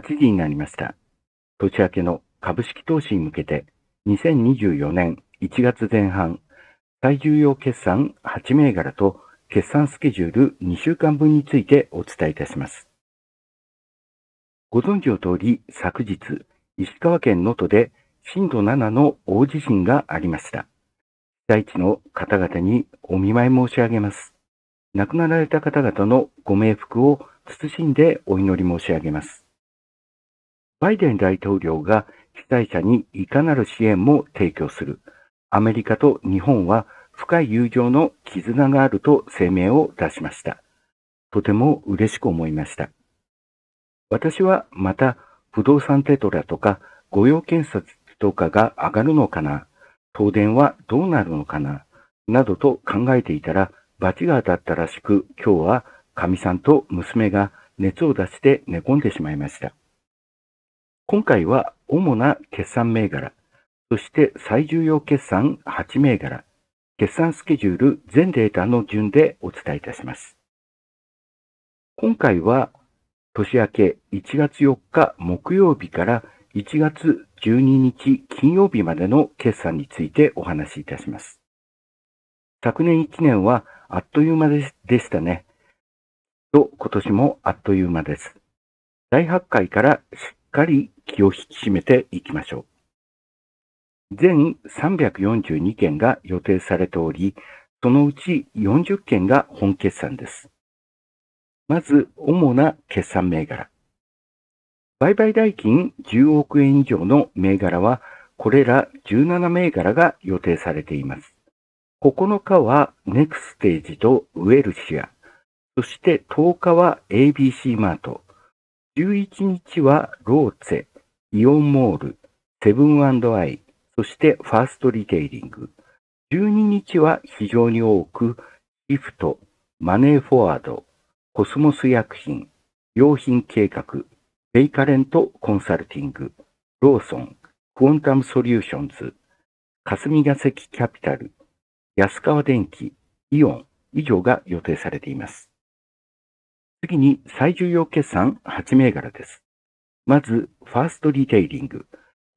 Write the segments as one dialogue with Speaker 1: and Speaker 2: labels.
Speaker 1: 8時になりました。年明けの株式投資に向けて、2024年1月前半、最重要決算8銘柄と決算スケジュール2週間分についてお伝えいたします。ご存知の通り、昨日、石川県能登で震度7の大地震がありました。被災地の方々にお見舞い申し上げます。亡くなられた方々のご冥福を謹んでお祈り申し上げます。バイデン大統領が被災者にいかなる支援も提供する。アメリカと日本は深い友情の絆があると声明を出しました。とても嬉しく思いました。私はまた不動産テトラとか御用検察とかが上がるのかな東電はどうなるのかななどと考えていたら罰が当たったらしく今日は神さんと娘が熱を出して寝込んでしまいました。今回は主な決算銘柄、そして最重要決算8銘柄、決算スケジュール全データの順でお伝えいたします。今回は年明け1月4日木曜日から1月12日金曜日までの決算についてお話しいたします。昨年1年はあっという間でしたね。と、今年もあっという間です。大発会からかり気を引き締めていきましょう。全342件が予定されており、そのうち40件が本決算です。まず、主な決算銘柄。売買代金10億円以上の銘柄は、これら17銘柄が予定されています。9日はネクステージとウェルシア、そして10日は ABC マート、11日はローツェ、イオンモール、セブンアイ、そしてファーストリテイリング。12日は非常に多く、リフト、マネーフォワード、コスモス薬品、用品計画、ベイカレントコンサルティング、ローソン、クォンタムソリューションズ、霞ヶ関キャピタル、安川電機、イオン以上が予定されています。次に最重要決算8銘柄です。まず、ファーストリテイリング。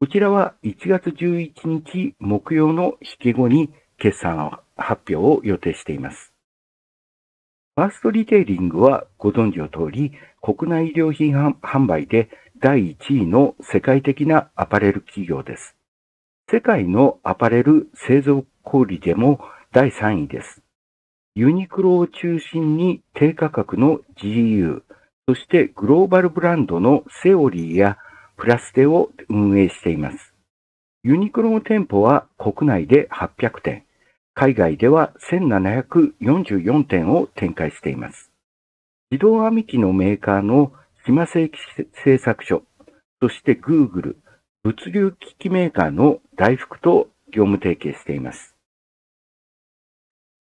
Speaker 1: こちらは1月11日木曜の引け後に決算発表を予定しています。ファーストリテイリングはご存知の通り、国内医療品販売で第1位の世界的なアパレル企業です。世界のアパレル製造小売でも第3位です。ユニクロを中心に低価格の GU、そしてグローバルブランドのセオリーやプラステを運営しています。ユニクロの店舗は国内で800店、海外では1744店を展開しています。自動編み機のメーカーの島製機製作所、そして Google、物流機器メーカーの大福と業務提携しています。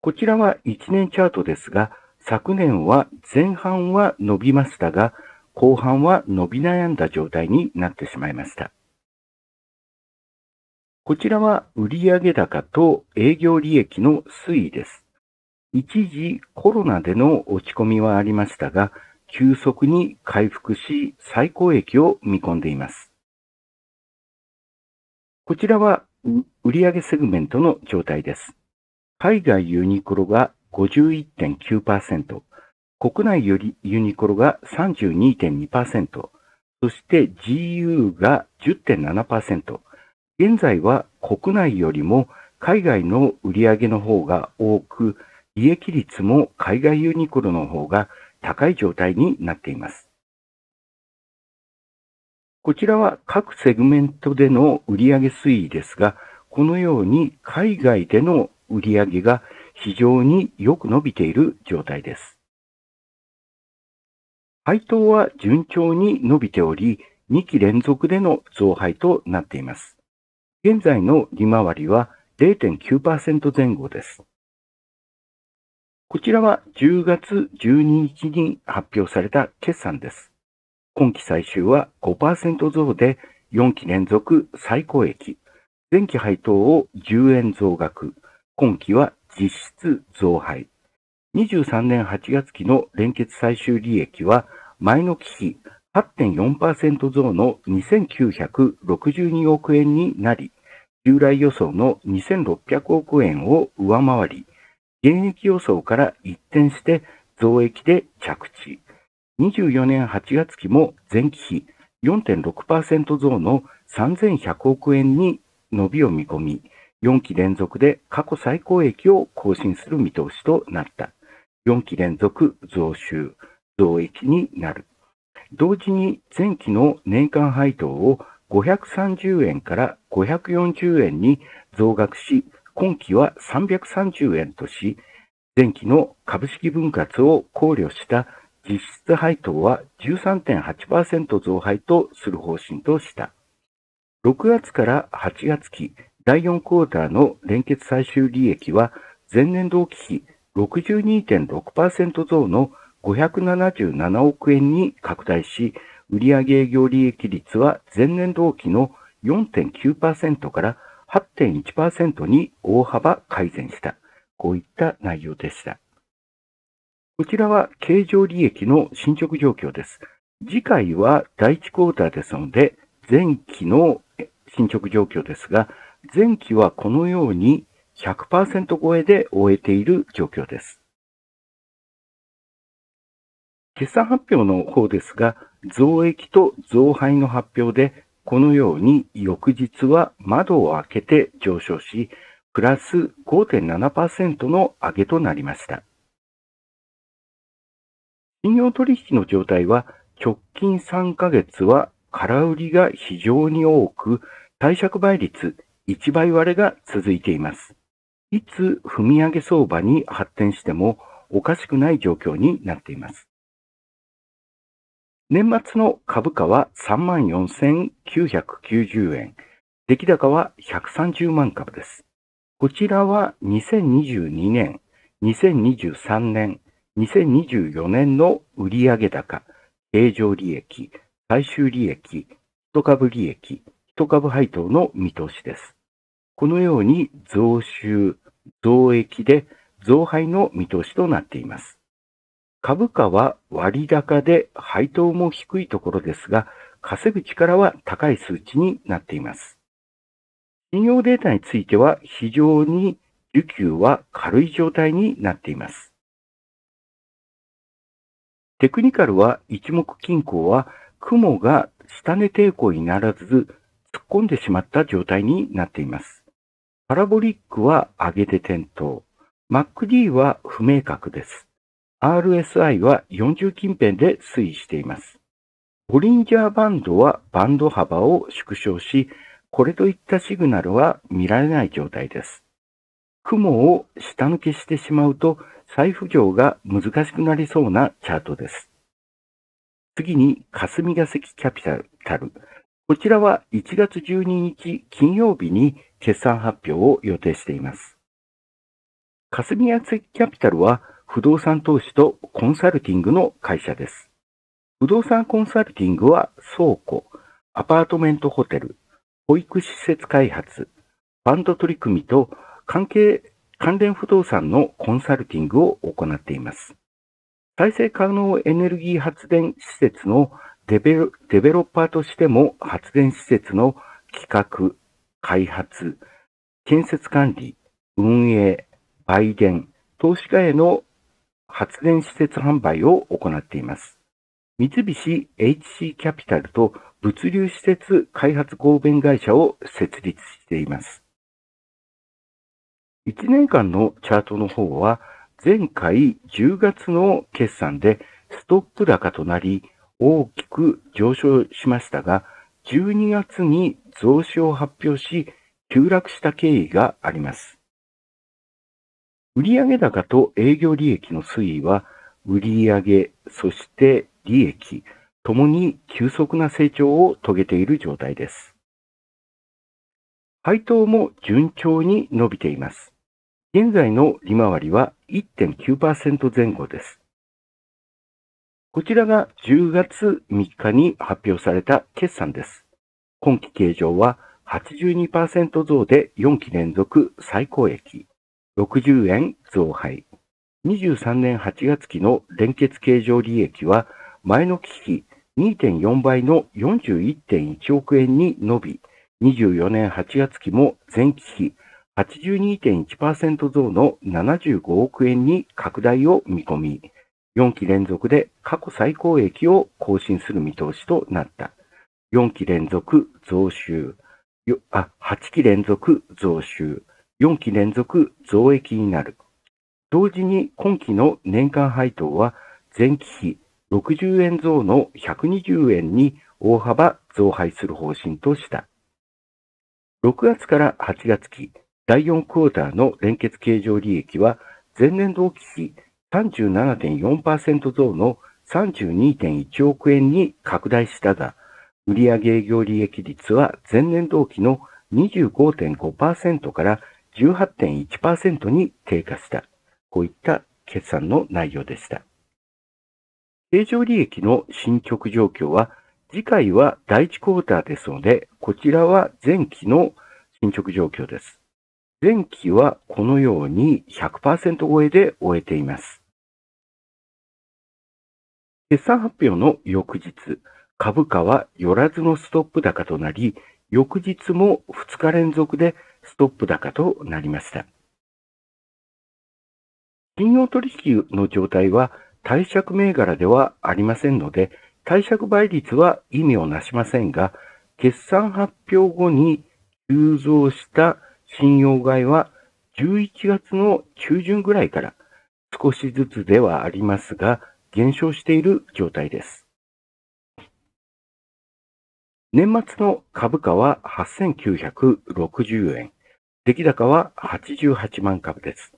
Speaker 1: こちらは1年チャートですが、昨年は前半は伸びましたが、後半は伸び悩んだ状態になってしまいました。こちらは売上高と営業利益の推移です。一時コロナでの落ち込みはありましたが、急速に回復し最高益を見込んでいます。こちらは売上セグメントの状態です。海外ユニクロが51.9%、国内よりユニクロが32.2%、そして GU が10.7%。現在は国内よりも海外の売り上げの方が多く、利益率も海外ユニクロの方が高い状態になっています。こちらは各セグメントでの売上推移ですが、このように海外での売上が非常によく伸びている状態です。配当は順調に伸びており、2期連続での増配となっています。現在の利回りは0.9%前後です。こちらは10月12日に発表された決算です。今期最終は5%増で4期連続最高益、前期配当を10円増額、今期は実質増配。23年8月期の連結最終利益は、前の期比8.4%増の2962億円になり、従来予想の2600億円を上回り、現役予想から一転して増益で着地。24年8月期も前期比4.6%増の3100億円に伸びを見込み、4期連続で過去最高益を更新する見通しとなった。4期連続増収、増益になる。同時に前期の年間配当を530円から540円に増額し、今期は330円とし、前期の株式分割を考慮した実質配当は13.8%増配とする方針とした。6月から8月期、第4クォーターの連結最終利益は前年同期比62.6%増の577億円に拡大し、売上営業利益率は前年同期の4.9%から8.1%に大幅改善した。こういった内容でした。こちらは経常利益の進捗状況です。次回は第1クォーターですので、前期の進捗状況ですが、前期はこのように100%超えで終えている状況です。決算発表の方ですが、増益と増配の発表で、このように翌日は窓を開けて上昇し、プラス5.7%の上げとなりました。信用取引の状態は直近3ヶ月は空売りが非常に多く、貸借倍率一倍割れが続いています。いつ踏み上げ相場に発展してもおかしくない状況になっています。年末の株価は34,990円、出来高は130万株です。こちらは2022年、2023年、2024年の売上高、経常利益、最終利益、一株利益、一株配当の見通しです。このように増収、増益で増配の見通しとなっています。株価は割高で配当も低いところですが、稼ぐ力は高い数値になっています。信用データについては非常に需給は軽い状態になっています。テクニカルは一目均衡は雲が下値抵抗にならず突っ込んでしまった状態になっています。パラボリックは上げて点灯。MacD は不明確です。RSI は40近辺で推移しています。ボリンジャーバンドはバンド幅を縮小し、これといったシグナルは見られない状態です。雲を下抜けしてしまうと再浮上が難しくなりそうなチャートです。次に霞が関キャピタル。こちらは1月12日金曜日に決算発表を予定しています。霞ヶ関キャピタルは不動産投資とコンサルティングの会社です。不動産コンサルティングは倉庫、アパートメントホテル、保育施設開発、ファンド取り組みと関係、関連不動産のコンサルティングを行っています。再生可能エネルギー発電施設のデベロデベロッパーとしても発電施設の企画、開発、建設管理、運営、売電、投資家への発電施設販売を行っています。三菱 HC キャピタルと物流施設開発合弁会社を設立しています。1年間のチャートの方は、前回10月の決算でストップ高となり、大きく上昇しましたが、12月に増資を発表し、急落した経緯があります。売上高と営業利益の推移は、売上、そして利益、ともに急速な成長を遂げている状態です。配当も順調に伸びています。現在の利回りは1.9%前後です。こちらが10月3日に発表された決算です。今期計上は82%増で4期連続最高益、60円増配。23年8月期の連結計上利益は前の期比2.4倍の41.1億円に伸び、24年8月期も前期比82.1%増の75億円に拡大を見込み、4期連続で過去最高益を更新する見通しとなった。4期連続増収。あ、8期連続増収。4期連続増益になる。同時に今期の年間配当は前期比60円増の120円に大幅増配する方針とした。6月から8月期第4クォーターの連結計上。利益は前年同期比37.4%増の32.1億円に拡大したが、売上営業利益率は前年同期の25.5%から18.1%に低下した。こういった決算の内容でした。経常利益の進捗状況は、次回は第1クォーターですので、こちらは前期の進捗状況です。前期はこのように100%超えで終えています。決算発表の翌日、株価は寄らずのストップ高となり、翌日も2日連続でストップ高となりました。信用取引の状態は貸借銘柄ではありませんので、貸借倍率は意味をなしませんが、決算発表後に急増した信用買いは11月の中旬ぐらいから少しずつではありますが、減少している状態です。年末の株価は8960円、出来高は88万株です。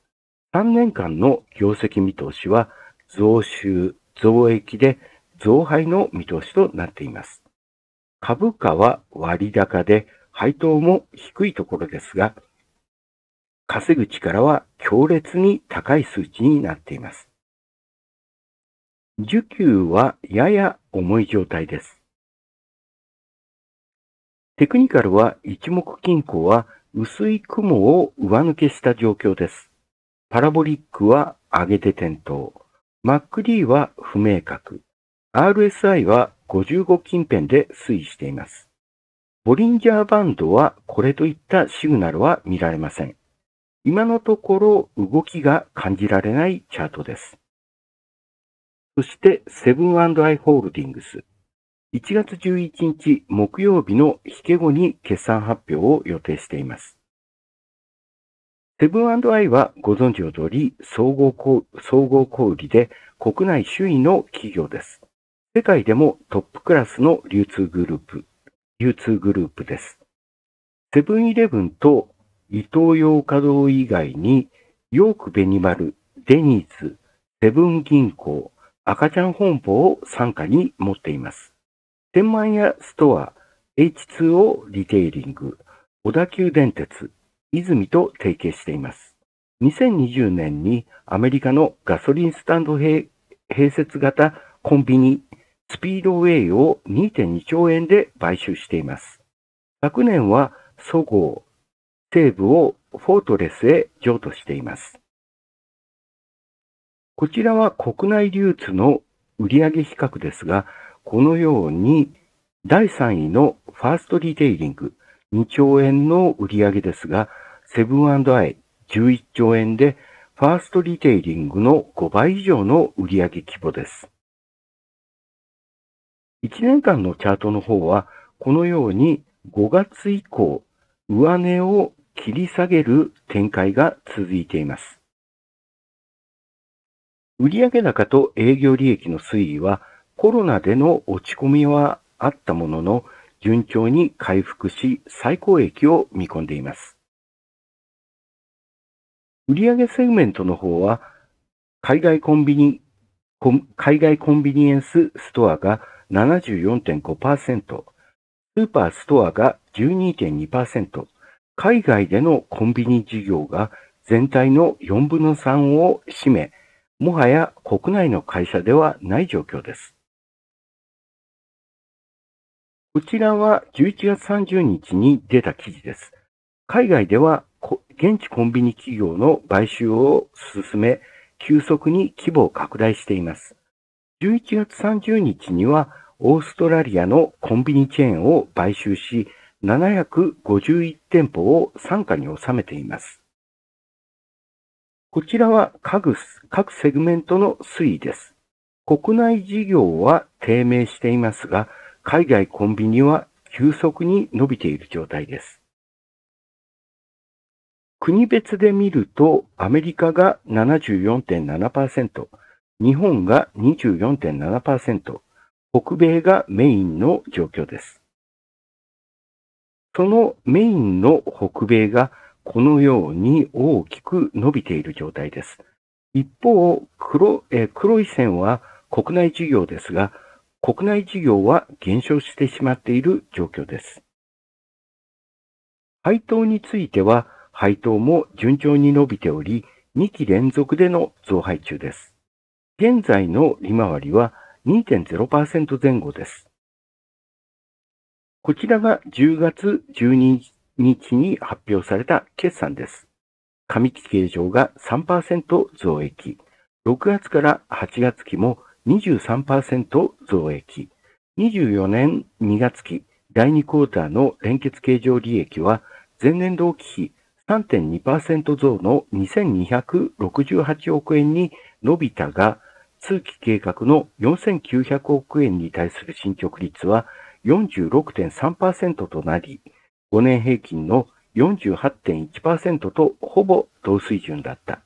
Speaker 1: 3年間の業績見通しは増収、増益で増配の見通しとなっています。株価は割高で配当も低いところですが、稼ぐ力は強烈に高い数値になっています。受給はやや重い状態です。テクニカルは一目均衡は薄い雲を上抜けした状況です。パラボリックは上げて点灯。MacD は不明確。RSI は55近辺で推移しています。ボリンジャーバンドはこれといったシグナルは見られません。今のところ動きが感じられないチャートです。そして、セブンアイ・ホールディングス。1月11日木曜日の引け後に決算発表を予定しています。セブンアイはご存知の通り総合小売りで国内首位の企業です。世界でもトップクラスの流通グループ、流通グループです。セブンイレブンとイトーヨーカドー以外にヨークベニマル、デニーズ、セブン銀行、赤ちゃん本舗を傘下に持っています。天満屋ストア、H2O リテイリング、小田急電鉄、泉と提携しています。2020年にアメリカのガソリンスタンド併設型コンビニ、スピードウェイを2.2兆円で買収しています。昨年は、そごう、西部をフォートレスへ譲渡しています。こちらは国内流通の売上比較ですが、このように第3位のファーストリテイリング2兆円の売上ですが、セブンアイ11兆円でファーストリテイリングの5倍以上の売上規模です。1年間のチャートの方は、このように5月以降、上値を切り下げる展開が続いています。売上高と営業利益の推移はコロナでの落ち込みはあったものの、順調に回復し、最高益を見込んでいます。売上セグメントの方は、海外コンビニ、海外コンビニエンスストアが74.5%、スーパーストアが12.2%、海外でのコンビニ事業が全体の4分の3を占め、もはや国内の会社ではない状況です。こちらは11月30日に出た記事です。海外では現地コンビニ企業の買収を進め、急速に規模を拡大しています。11月30日にはオーストラリアのコンビニチェーンを買収し、751店舗を傘下に収めています。こちらは各、各セグメントの推移です。国内事業は低迷していますが、海外コンビニは急速に伸びている状態です。国別で見ると、アメリカが74.7%、日本が24.7%、北米がメインの状況です。そのメインの北米がこのように大きく伸びている状態です。一方、黒え黒い線は国内事業ですが、国内事業は減少してしまっている状況です。配当については、配当も順調に伸びており、2期連続での増配中です。現在の利回りは2.0%前後です。こちらが10月12日日に発表された決算です。上期計上が3%増益、6月から8月期も23%増益、24年2月期第2クォーターの連結計上利益は前年同期比3.2%増の2268億円に伸びたが、通期計画の4900億円に対する進捗率は46.3%となり、5年平均の48.1%とほぼ同水準だった。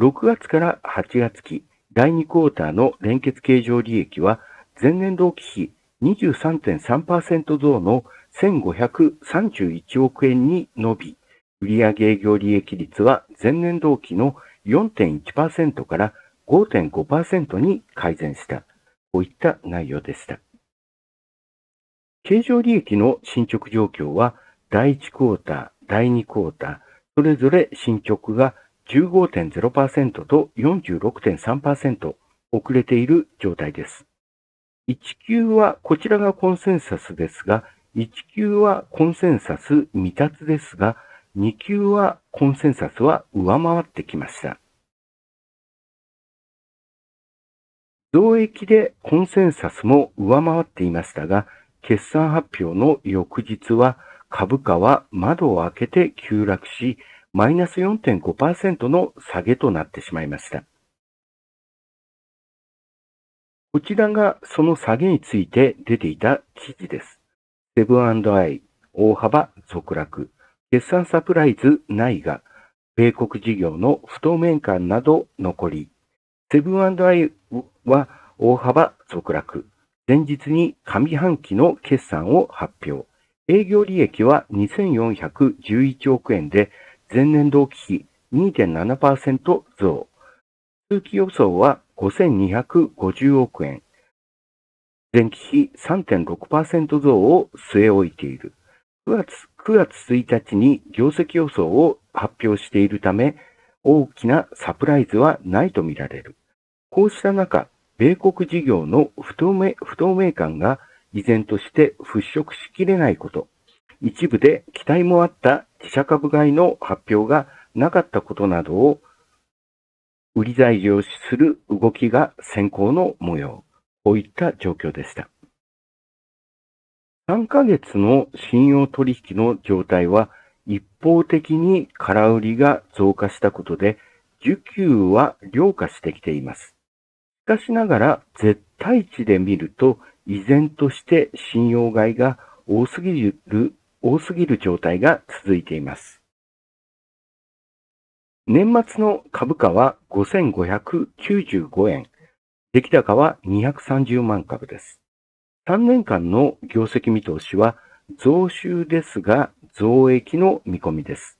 Speaker 1: 6月から8月期第2クォーターの連結計上利益は前年同期比23.3%増の1531億円に伸び、売上営業利益率は前年同期の4.1%から5.5%に改善した。こういった内容でした。経常利益の進捗状況は、第1クォーター、第2クォーター、それぞれ進捗が15.0%と46.3%遅れている状態です。1級はこちらがコンセンサスですが、1級はコンセンサス未達ですが、2級はコンセンサスは上回ってきました。増益でコンセンサスも上回っていましたが、決算発表の翌日は株価は窓を開けて急落し、マイナス4.5%の下げとなってしまいました。こちらがその下げについて出ていた記事です。セブンアイ、大幅続落、決算サプライズないが、米国事業の不透明感など残り、セブンアイは大幅続落、前日に上半期の決算を発表。営業利益は2411億円で、前年同期比2.7%増。通期予想は5250億円。前期比3.6%増を据え置いている。9月 ,9 月1日に業績予想を発表しているため、大きなサプライズはないとみられる。こうした中、米国事業の不透明不透明感が依然として払拭しきれないこと、一部で期待もあった自社株買いの発表がなかったことなどを売り材料視する動きが先行の模様。こういった状況でした。3ヶ月の信用取引の状態は一方的に空売りが増加したことで、需給は良化してきています。しかしながら、絶対値で見ると、依然として信用買いが多すぎる、多すぎる状態が続いています。年末の株価は5595円、出来高は230万株です。3年間の業績見通しは増収ですが増益の見込みです。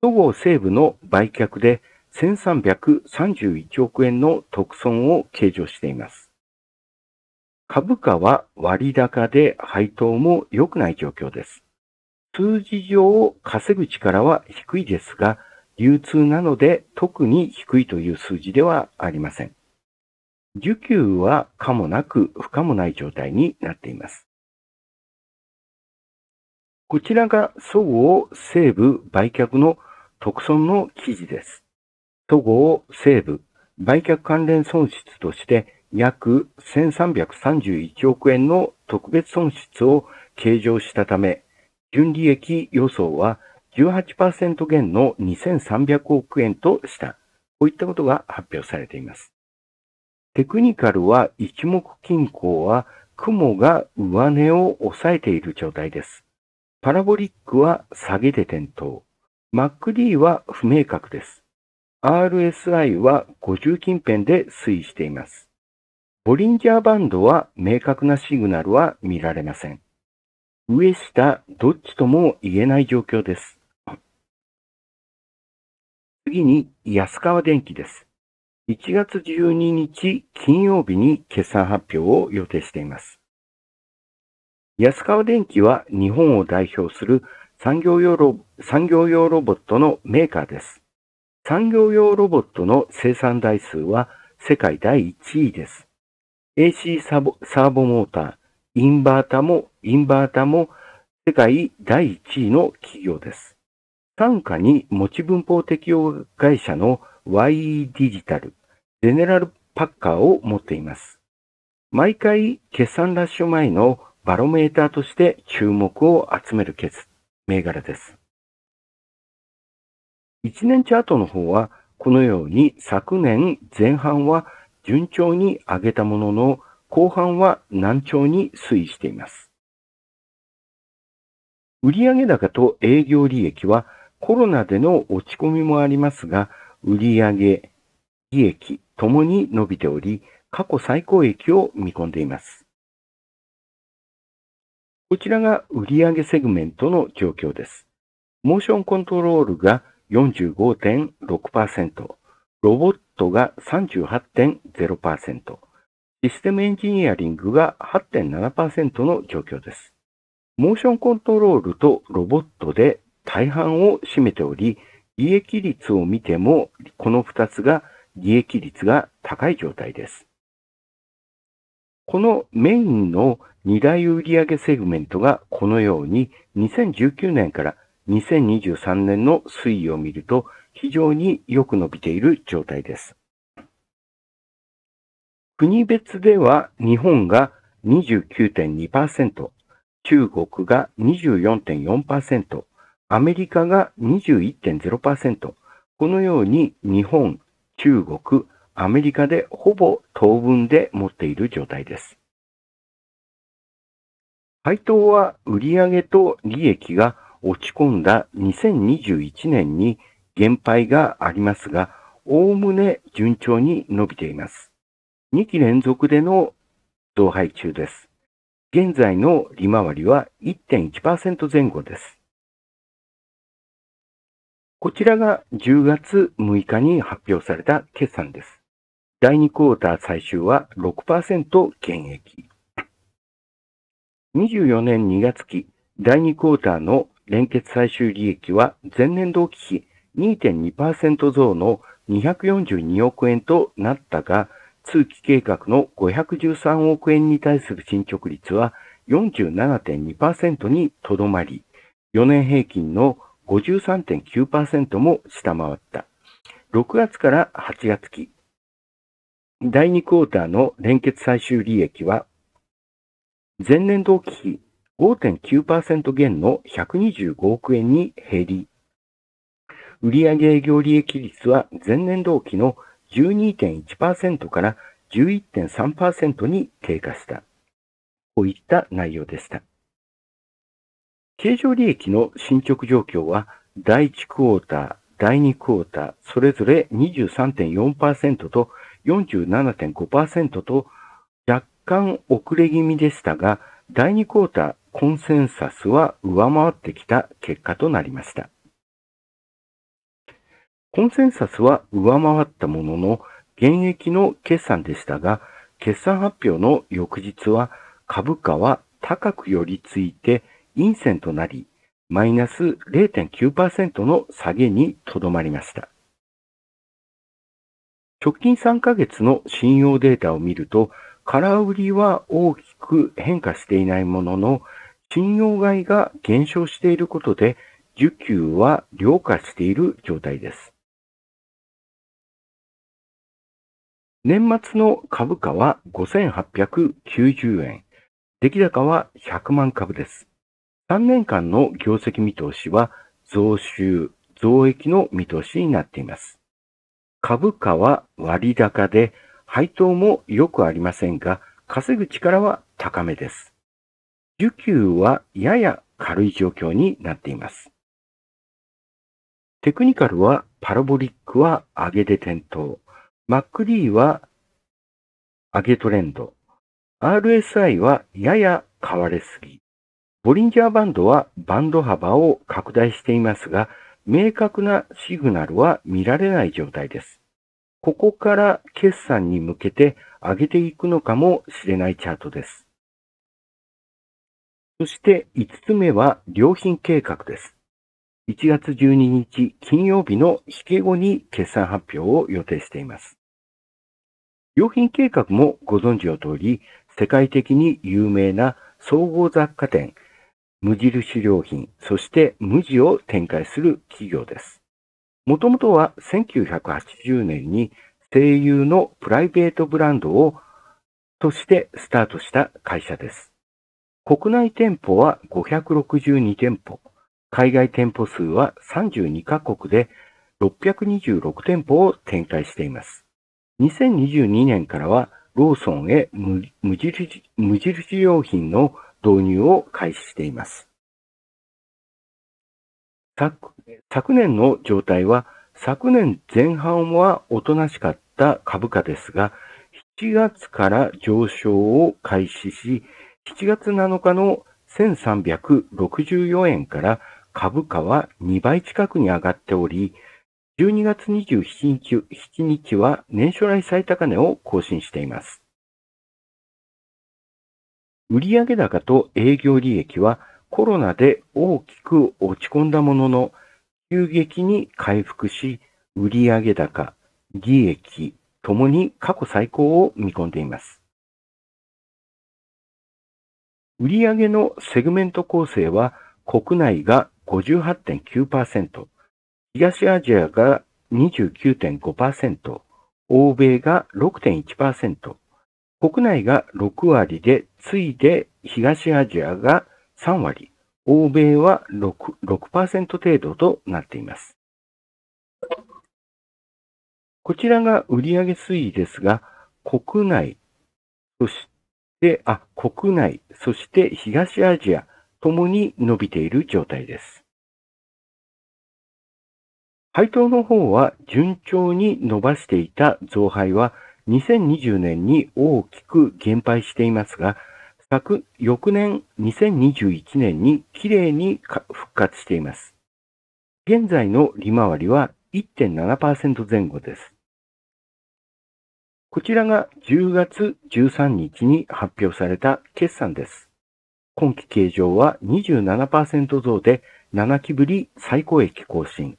Speaker 1: 都合西部の売却で1331億円の特損を計上しています。株価は割高で配当も良くない状況です。数字上稼ぐ力は低いですが、流通なので特に低いという数字ではありません。受給は可もなく不可もない状態になっています。こちらが総合西部売却の特損の記事です。都合西部売却関連損失として約1331億円の特別損失を計上したため、純利益予想は18%減の2300億円とした。こういったことが発表されています。テクニカルは一目均衡は雲が上値を抑えている状態です。パラボリックは下げで点灯。MacD は不明確です。RSI は50近辺で推移しています。ボリンジャーバンドは明確なシグナルは見られません。上下どっちとも言えない状況です。次に安川電機です。1月12日金曜日に決算発表を予定しています。安川電機は日本を代表する産業用ロボットのメーカーです。産業用ロボットの生産台数は世界第1位です。AC サーボモーター、インバータも、インバータも世界第1位の企業です。傘下に持ち分法適用会社の YE デジタル、ゼネラルパッカーを持っています。毎回決算ラッシュ前のバロメーターとして注目を集める銘柄です。1年チャートの方は、このように昨年前半は順調に上げたものの、後半は難聴に推移しています。売上高と営業利益はコロナでの落ち込みもありますが、売上、利益ともに伸びており、過去最高益を見込んでいます。こちらが売上セグメントの状況です。モーションコントロールが45.6%、ロボットが38.0%、システムエンジニアリングが8.7%の状況です。モーションコントロールとロボットで大半を占めており、利益率を見ても、この2つが利益率が高い状態です。このメインの2大売上セグメントがこのように2019年から2023年の推移を見ると非常によく伸びている状態です。国別では日本が29.2%、中国が24.4%、アメリカが21.0%、このように日本、中国、アメリカでほぼ当分で持っている状態です。配当は売上と利益が落ち込んだ2021年に減配がありますが、おおむね順調に伸びています。2期連続での増配中です。現在の利回りは1.1%前後です。こちらが10月6日に発表された決算です。第2クォーター最終は6%減益。24年2月期第2クォーターの連結最終利益は前年同期比2.2%増の242億円となったが、通期計画の513億円に対する進捗率は47.2%にとどまり、4年平均の53.9%も下回った。6月から8月期、第2クォーターの連結最終利益は、前年同期比5.9%減の125億円に減り、売上営業利益率は前年同期の12.1%から11.3%に低下した。こういった内容でした。経常利益の進捗状況は、第1クォーター、第2クォーター、それぞれ23.4%と47.5%と若干遅れ気味でしたが、第2クォーター、コンセンサスは上回ってきた結果となりました。コンセンサスは上回ったものの、現役の決算でしたが、決算発表の翌日は株価は高く寄りついて陰線となり、マイナス0.9%の下げにとどまりました。直近3ヶ月の信用データを見ると、空売りは大きく変化していないものの、信用買いが減少していることで、需給は量化している状態です。年末の株価は5890円、出来高は100万株です。3年間の業績見通しは増収、増益の見通しになっています。株価は割高で、配当も良くありませんが、稼ぐ力は高めです。需給はやや軽い状況になっています。テクニカルはパラボリックは上げで点灯。マック D は上げトレンド。RSI はやや変われすぎ。ボリンジャーバンドはバンド幅を拡大していますが、明確なシグナルは見られない状態です。ここから決算に向けて上げていくのかもしれないチャートです。そして5つ目は良品計画です。1月12日金曜日の引け後に決算発表を予定しています。良品計画もご存知の通り、世界的に有名な総合雑貨店、無印良品、そして無地を展開する企業です。もともとは1980年に声優のプライベートブランドをとしてスタートした会社です。国内店舗は562店舗、海外店舗数は32カ国で626店舗を展開しています。2022年からはローソンへ無印無印良品の導入を開始しています。昨昨年の状態は昨年前半はおとなしかった株価ですが、7月から上昇を開始し、7月7日の1364円から株価は2倍近くに上がっており、12月27日 ,7 日は年初来最高値を更新しています。売上高と営業利益はコロナで大きく落ち込んだものの、急激に回復し、売上高、利益ともに過去最高を見込んでいます。売上のセグメント構成は国内が58.9%、東アジアが29.5%、欧米が6.1%、国内が6割で、次いで東アジアが3割、欧米は 6%, 6程度となっています。こちらが売上推移ですが、国内、そしで、あ、国内、そして東アジア、ともに伸びている状態です。配当の方は順調に伸ばしていた増配は2020年に大きく減配していますが、昨、翌年2021年にきれいに復活しています。現在の利回りは1.7%前後です。こちらが10月13日に発表された決算です。今期計上は27%増で7期ぶり最高益更新。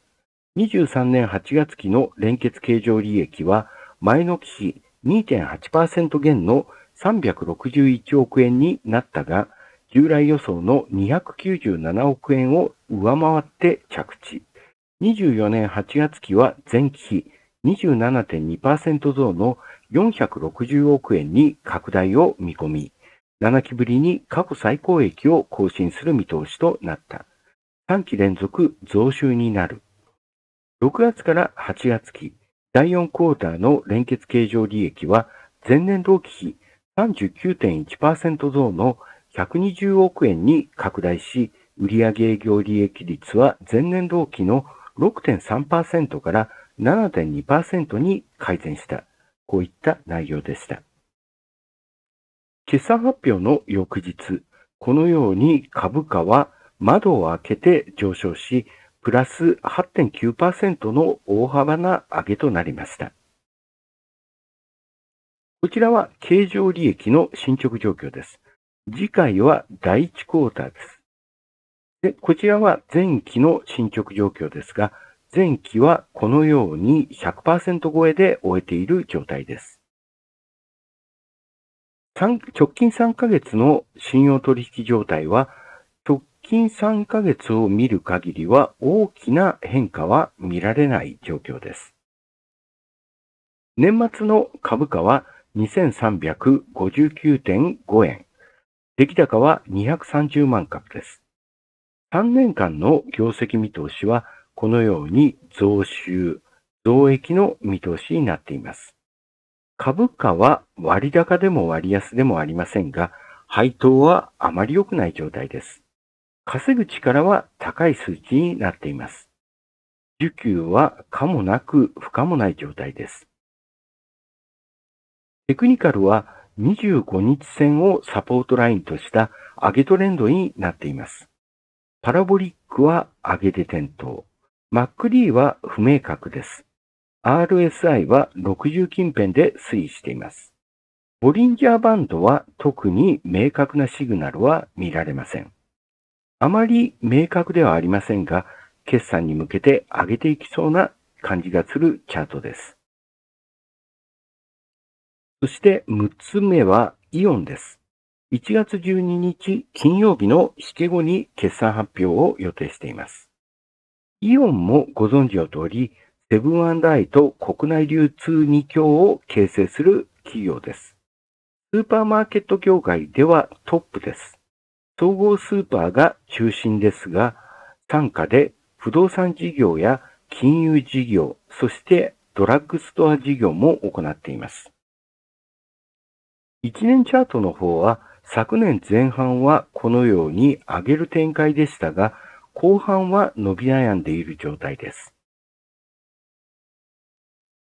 Speaker 1: 23年8月期の連結計上利益は前の期比2.8%減の361億円になったが、従来予想の297億円を上回って着地。24年8月期は前期比27.2%増の460億円に拡大を見込み、7期ぶりに過去最高益を更新する見通しとなった。3期連続増収になる。6月から8月期、第4クォーターの連結形状利益は、前年同期比39.1%増の120億円に拡大し、売上営業利益率は前年同期の6.3%から7.2%に改善した。こういった内容でした。決算発表の翌日、このように株価は窓を開けて上昇し、プラス8.9%の大幅な上げとなりました。こちらは経常利益の進捗状況です。次回は第1クォーターです。でこちらは前期の進捗状況ですが、前期はこのように100%超えで終えている状態です。直近3ヶ月の信用取引状態は、直近3ヶ月を見る限りは大きな変化は見られない状況です。年末の株価は2359.5円。出来高は230万株です。3年間の業績見通しはこのように増収、増益の見通しになっています。株価は割高でも割安でもありませんが、配当はあまり良くない状態です。稼ぐ力は高い数値になっています。受給は可もなく不可もない状態です。テクニカルは25日線をサポートラインとした上げトレンドになっています。パラボリックは上げで点灯。MacD は不明確です。RSI は60近辺で推移しています。ボリンジャーバンドは特に明確なシグナルは見られません。あまり明確ではありませんが、決算に向けて上げていきそうな感じがするチャートです。そして6つ目はイオンです。1月12日金曜日の引け後に決算発表を予定しています。イオンもご存知の通り、セブンアイと国内流通2強を形成する企業です。スーパーマーケット業界ではトップです。総合スーパーが中心ですが、単価で不動産事業や金融事業、そしてドラッグストア事業も行っています。1年チャートの方は昨年前半はこのように上げる展開でしたが、後半は伸び悩んでいる状態です。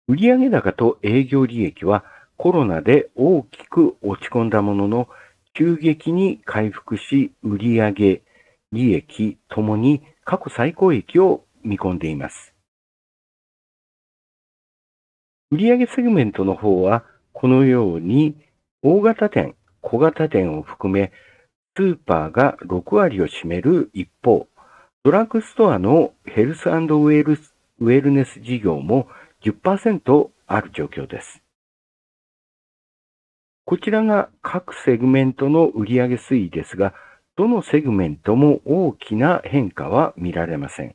Speaker 1: 売上高と営業利益はコロナで大きく落ち込んだものの、急激に回復し、売上、利益ともに過去最高益を見込んでいます。売上セグメントの方は、このように大型店、小型店を含め、スーパーが6割を占める一方、ドラッグストアのヘルスウェルスウェルネス事業も10%ある状況です。こちらが各セグメントの売上推移ですが、どのセグメントも大きな変化は見られません。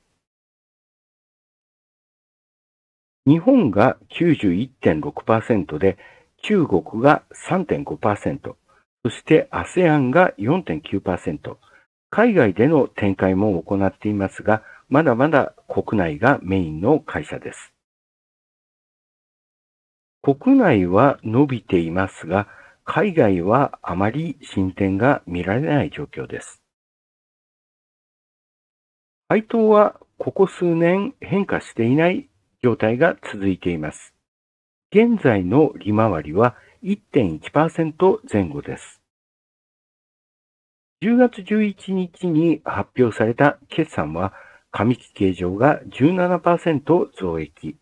Speaker 1: 日本が91.6%で、中国が3.5%、そして ASEAN が4.9%、海外での展開も行っていますが、まだまだ国内がメインの会社です。国内は伸びていますが、海外はあまり進展が見られない状況です。配当はここ数年変化していない状態が続いています。現在の利回りは1.1%前後です。10月11日に発表された決算は、紙期計上が17%増益、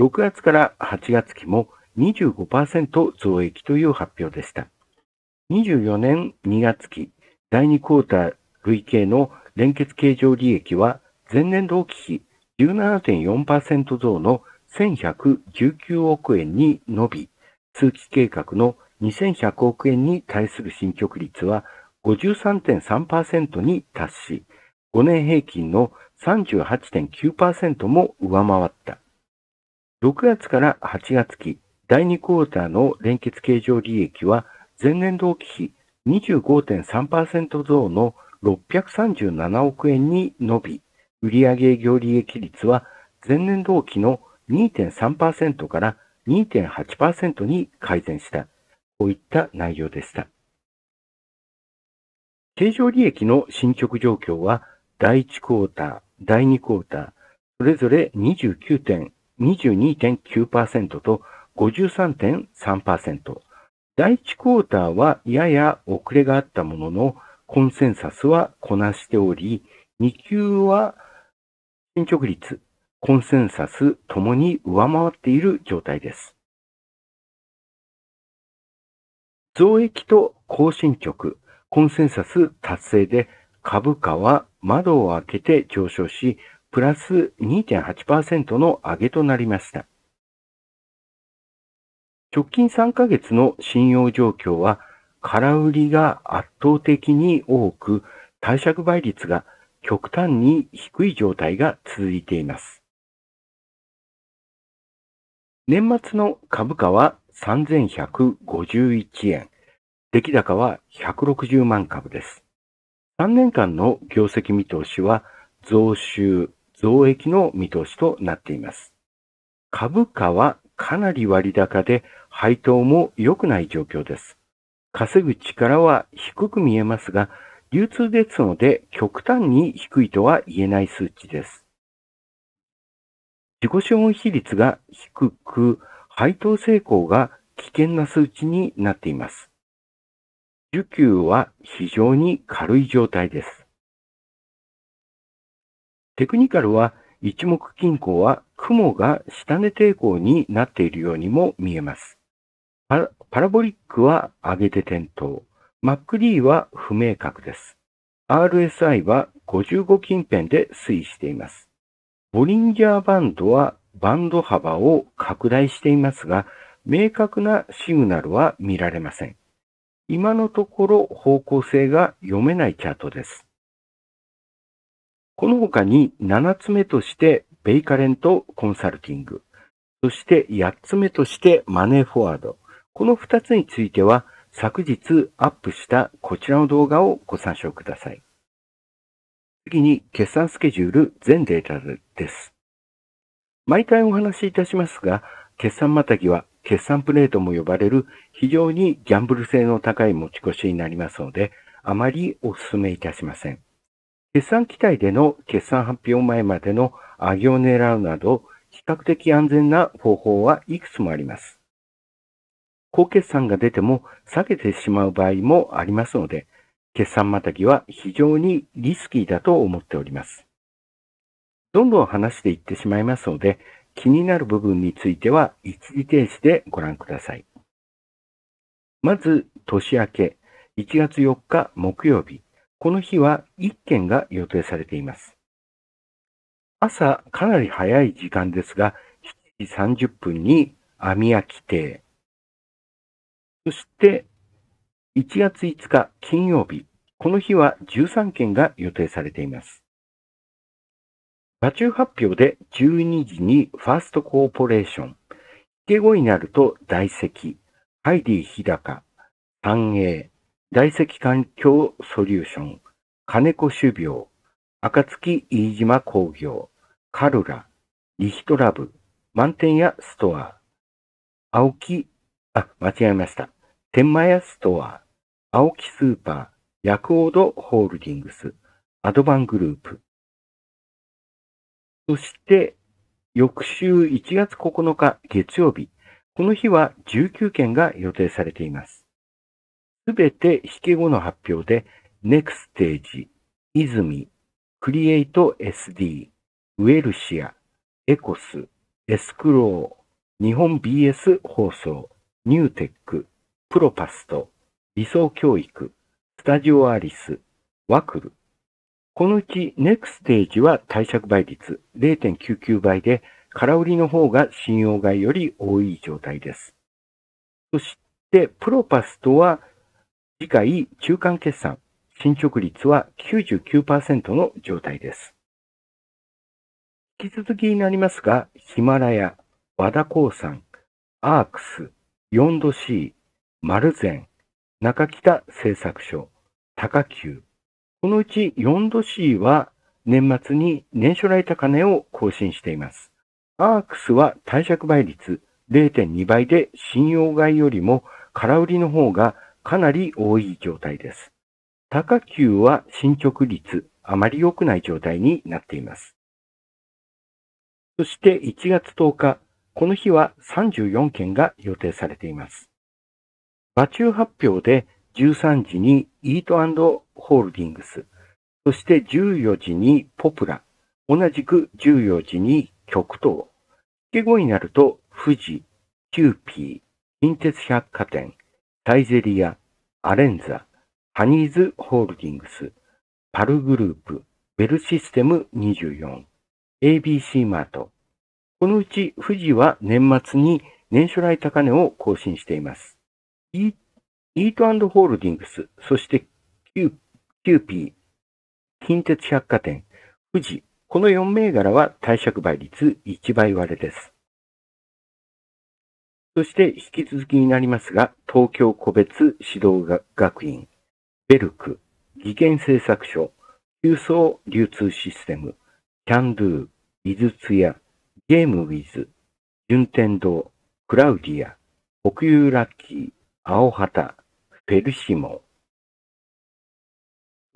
Speaker 1: 6月から8月期も25%増益という発表でした。24年2月期、第2クォーター累計の連結計上利益は、前年同期比17.4%増の1119億円に伸び、通期計画の2100億円に対する進捗率は53.3%に達し、5年平均の38.9%も上回った。6月から8月期第2クォーターの連結計上利益は前年同期比25.3%増の637億円に伸び、売上業利益率は前年同期の2.3%から2.8%に改善した。こういった内容でした。経常利益の進捗状況は、第1クォーター、第2クォーター、それぞれ29点、22.9%と53.3%。第1クォーターはやや遅れがあったものの、コンセンサスはこなしており、2級は進捗率、コンセンサスともに上回っている状態です。増益と更進局。コンセンサス達成で株価は窓を開けて上昇し、プラス2.8%の上げとなりました。直近3ヶ月の信用状況は、空売りが圧倒的に多く、対借倍率が極端に低い状態が続いています。年末の株価は3151円。出来高は160万株です。3年間の業績見通しは増収、増益の見通しとなっています。株価はかなり割高で配当も良くない状況です。稼ぐ力は低く見えますが、流通ですので極端に低いとは言えない数値です。自己資本比率が低く、配当成功が危険な数値になっています。受給は非常に軽い状態です。テクニカルは一目均衡は雲が下値抵抗になっているようにも見えます。パラボリックは上げて点灯。マックリーは不明確です。RSI は55近辺で推移しています。ボリンジャーバンドはバンド幅を拡大していますが、明確なシグナルは見られません。今のところ方向性が読めないチャートです。この他に7つ目としてベイカレントコンサルティング、そして8つ目としてマネーフォワード。この2つについては昨日アップしたこちらの動画をご参照ください。次に決算スケジュール全データです。毎回お話しいたしますが、決算またぎは決算プレートも呼ばれる非常にギャンブル性の高い持ち越しになりますので、あまりお勧めいたしません。決算期待での決算発表前までの上げを狙うなど、比較的安全な方法はいくつもあります。高決算が出ても下げてしまう場合もありますので、決算またぎは非常にリスキーだと思っております。どんどん話していってしまいますので、気になる部分については一時停止でご覧ください。まず、年明け、1月4日木曜日、この日は1件が予定されています。朝、かなり早い時間ですが、7時30分に網焼き亭。そして、1月5日金曜日、この日は13件が予定されています。馬中発表で12時にファーストコーポレーション、引け後になると大石、ハイディ日高、三栄、大石環境ソリューション、金子種苗、暁飯島工業、カルラ、リヒトラブ、満天屋ストア、青木、あ、間違えました。天満屋ストア、青木スーパー、薬王ドホールディングス、アドバングループ、そして、翌週1月9日月曜日、この日は19件が予定されています。すべて引け後の発表で、ネクステージ、e 泉、CreateSD、ウェルシア、エコス、エスクロー、日本 BS 放送、ニューテック、プロパスト、理想教育、スタジオアリス、ワクル、このうちネクステージは貸借倍率0.99倍で、空売りの方が信用買いより多い状態です。そして、プロパスとは、次回中間決算、進捗率は99%の状態です。引き続きになりますが、ヒマラヤ、和田興産、アークス、4度 C、ゼン、中北製作所、高級、このうち 4°C は年末に年初来高値を更新しています。アークスは貸借倍率0.2倍で信用買いよりも空売りの方がかなり多い状態です。高級は進捗率あまり良くない状態になっています。そして1月10日、この日は34件が予定されています。場中発表で13時にイートホールディングス、そして14時にポプラ、同じく14時に極東。引け後になると、富士、キューピー、近鉄百貨店、タイゼリア、アレンザ、ハニーズホールディングス、パルグループ、ベルシステム24、ABC マート。このうち富士は年末に年初来高値を更新しています。イートホールディングス、そしてキューピー、近鉄百貨店、富士、この4銘柄は貸借倍率1倍割れです。そして引き続きになりますが、東京個別指導学院、ベルク、技研製作所、急送流通システム、キャンドゥ、イズツヤ、ゲームウィズ、順天堂、クラウディア、北遊ラッキー、青旗、ペルシモ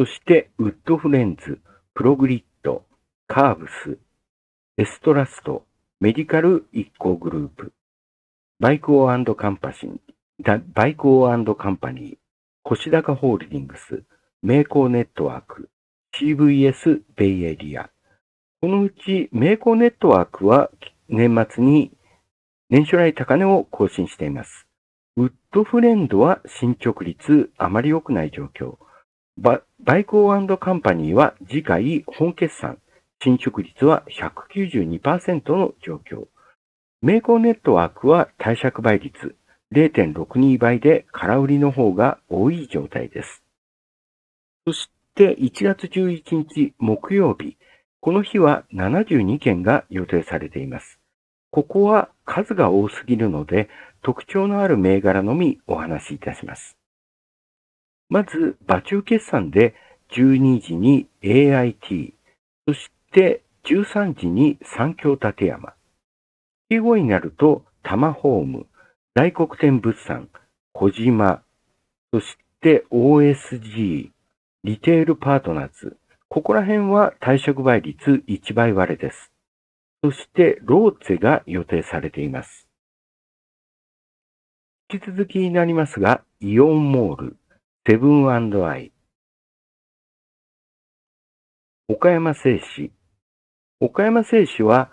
Speaker 1: そして、ウッドフレンズ、プログリッド、カーブス、エストラスト、メディカル一行グループ、バイクオーカンパシン、バイクオーカンパニー、腰高ホールディングス、名工ネットワーク、CVS ベイエリア。このうち名工ネットワークは年末に年初来高値を更新しています。ットフレンドは進捗率あまり良くない状況。バイコーカンパニーは次回本決算。進捗率は192%の状況。メイコーネットワークは貸借倍率0.62倍で空売りの方が多い状態です。そして1月11日木曜日。この日は72件が予定されています。ここは数が多すぎるので、特徴のある銘柄のみお話しいたします。まず、場中決算で12時に AIT、そして13時に三京立山。敬5になると、タマホーム、大黒天物産、小島、そして OSG、リテールパートナーズ。ここら辺は退職倍率1倍割れです。そしてローツェが予定されています。引き続きになりますが、イオンモール、セブンアイ、岡山製紙。岡山製紙は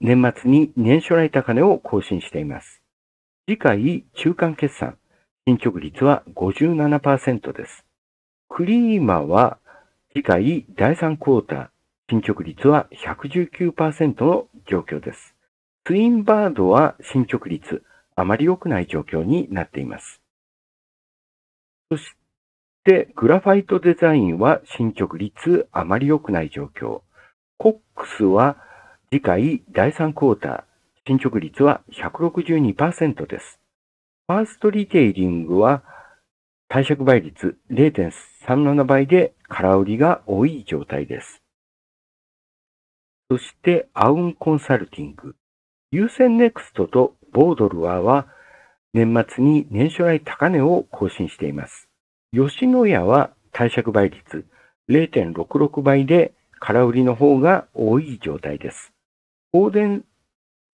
Speaker 1: 年末に年初来高値を更新しています。次回中間決算、進捗率は57%です。クリーマは次回第3クォーター、進捗率は119%の状況です。ツインバードは進捗率、あまり良くない状況になっています。そして、グラファイトデザインは進捗率、あまり良くない状況。コックスは次回第3クォーター、進捗率は162%です。ファーストリテイリングは貸借倍率0.37倍で空売りが多い状態です。そして、アウンコンサルティング、優先ネクストとボードルアは、年末に年初来高値を更新しています。吉野家は貸借倍率0.66倍で空売りの方が多い状態です。放電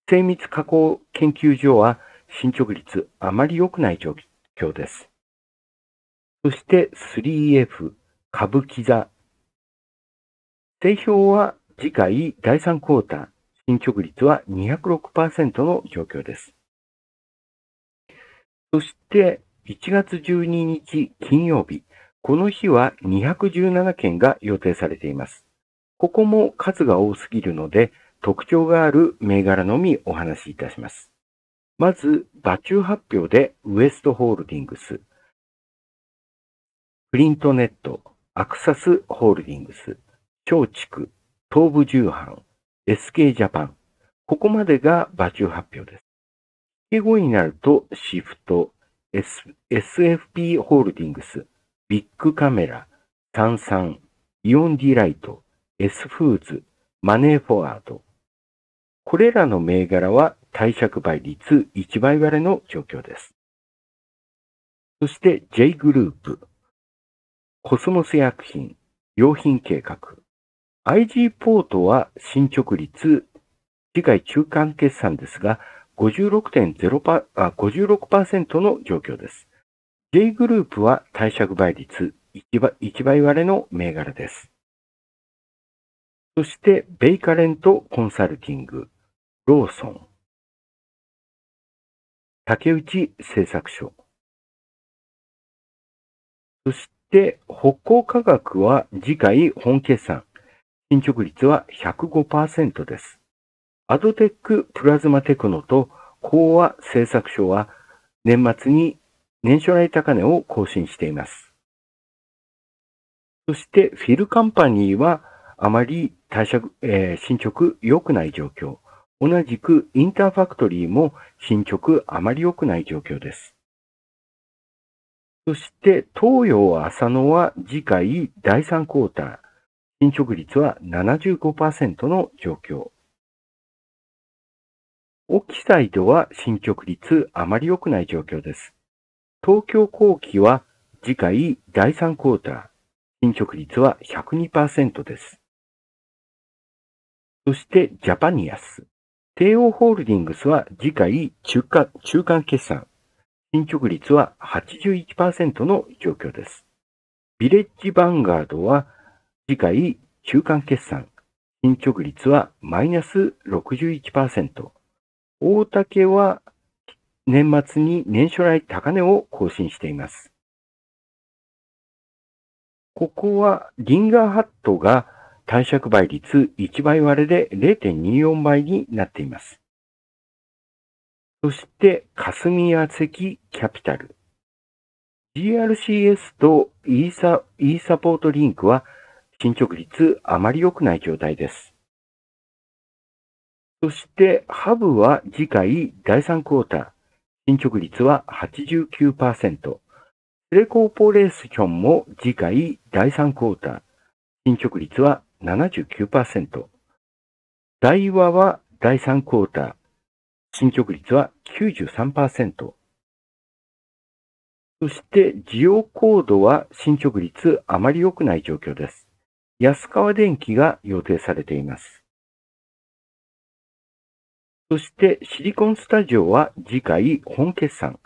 Speaker 1: 精密加工研究所は進捗率あまり良くない状況です。そして 3F、歌舞伎座。定評は次回第3クォーター、進捗率は206%の状況です。そして1月12日金曜日、この日は217件が予定されています。ここも数が多すぎるので、特徴がある銘柄のみお話しいたします。まず、場中発表でウエストホールディングス、プリントネット、アクサスホールディングス、松竹、東武重版、SK ジャパン、ここまでが馬中発表です。英語になるとシフト、S、SFP ホールディングス、ビッグカメラ、サンサン、イオンディライト、S フーズ、マネーフォワード。これらの銘柄は貸借倍率1倍割れの状況です。そして J グループ、コスモス薬品、用品計画、IG ポートは進捗率、次回中間決算ですが56.0%あ、56%の状況です。J グループは貸借倍率1倍 ,1 倍割れの銘柄です。そして、ベイカレントコンサルティング、ローソン、竹内製作所。そして、北光科学は次回本決算進捗率は105%です。アドテックプラズマテクノと講和製作所は年末に年初来高値を更新しています。そしてフィルカンパニーはあまり退策、えー、進捗良くない状況。同じくインターファクトリーも進捗あまり良くない状況です。そして東洋浅野は次回第3クォーター、進捗率は75%の状況。オキサイドは進捗率あまり良くない状況です。東京後期は次回第3クォーター、進捗率は102%です。そしてジャパニアス。帝王ホールディングスは次回中間中間決算。進捗率は81%の状況です。ビレッジヴァンガードは次回、中間決算、進捗率はマイナス61%。大竹は年末に年初来高値を更新しています。ここはリンガーハットが貸借倍率1倍割れで0.24倍になっています。そして、霞屋関キャピタル。GRCS とーサ、e サポートリンクは進捗率あまり良くない状態です。そして、ハブは次回第3クォーター、進捗率は89%。テレコーポレーションも次回第3クォーター、進捗率は79%。ダイワは第3クォーター、進捗率は93%。そして、ジオコードは進捗率あまり良くない状況です。安川電機が予定されています。そしてシリコンスタジオは次回本決算。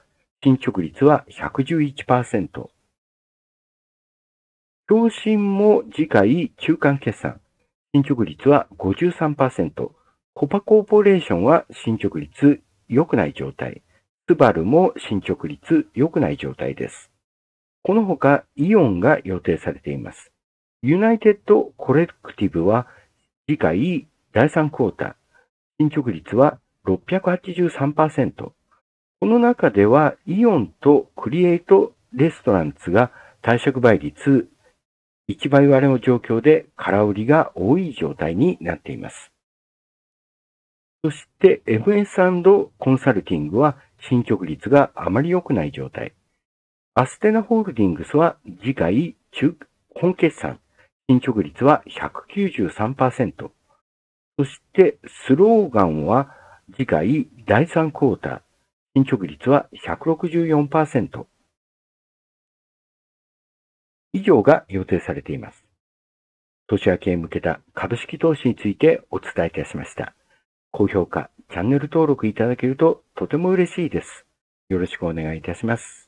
Speaker 1: 進捗率は111%。昇進も次回中間決算。進捗率は53%。コパコーポレーションは進捗率良くない状態。スバルも進捗率良くない状態です。この他、イオンが予定されています。ユナイテッド・コレクティブは次回第3クォーター、進捗率は683%。この中ではイオンとクリエイト・レストランツが退職倍率1倍割れの状況で空売りが多い状態になっています。そして MS& コンサルティングは進捗率があまり良くない状態。アステナホールディングスは次回中、本決算進捗率は193%。そして、スローガンは次回第3クォーター、進捗率は164%。以上が予定されています。年明けへ向けた株式投資についてお伝えいたしました。高評価、チャンネル登録いただけるととても嬉しいです。よろしくお願いいたします。